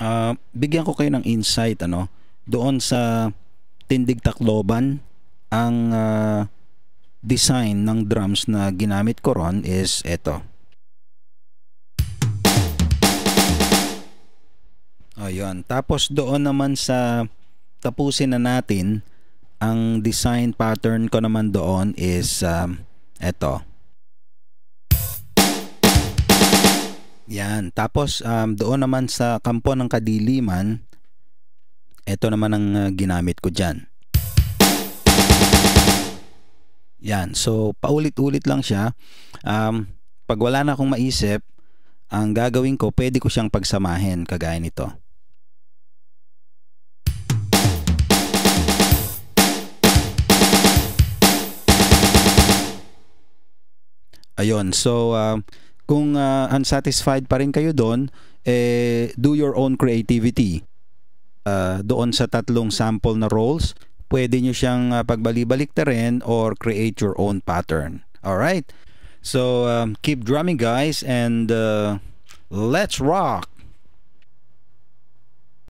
uh, bigyan ko kayo ng insight ano doon sa Tindig Tacloban ang uh, design ng drums na ginamit ko ron is ito. Ayun. Tapos doon naman sa tapusin na natin ang design pattern ko naman doon is um, ah, ito. Yan. Tapos um, doon naman sa kampo ng kadiliman, ito naman ang uh, ginamit ko dyan. Yan. So paulit-ulit lang siya. Um, pag wala na akong maisip, ang gagawin ko, pwede ko siyang pagsamahin kagaya nito. Ayun. So, uh, kung uh, unsatisfied pa rin kayo doon, eh, do your own creativity. Uh, doon sa tatlong sample na roles, pwede nyo siyang uh, ah, pagbali na rin or create your own pattern. Alright? So, um, keep drumming guys and uh, let's rock!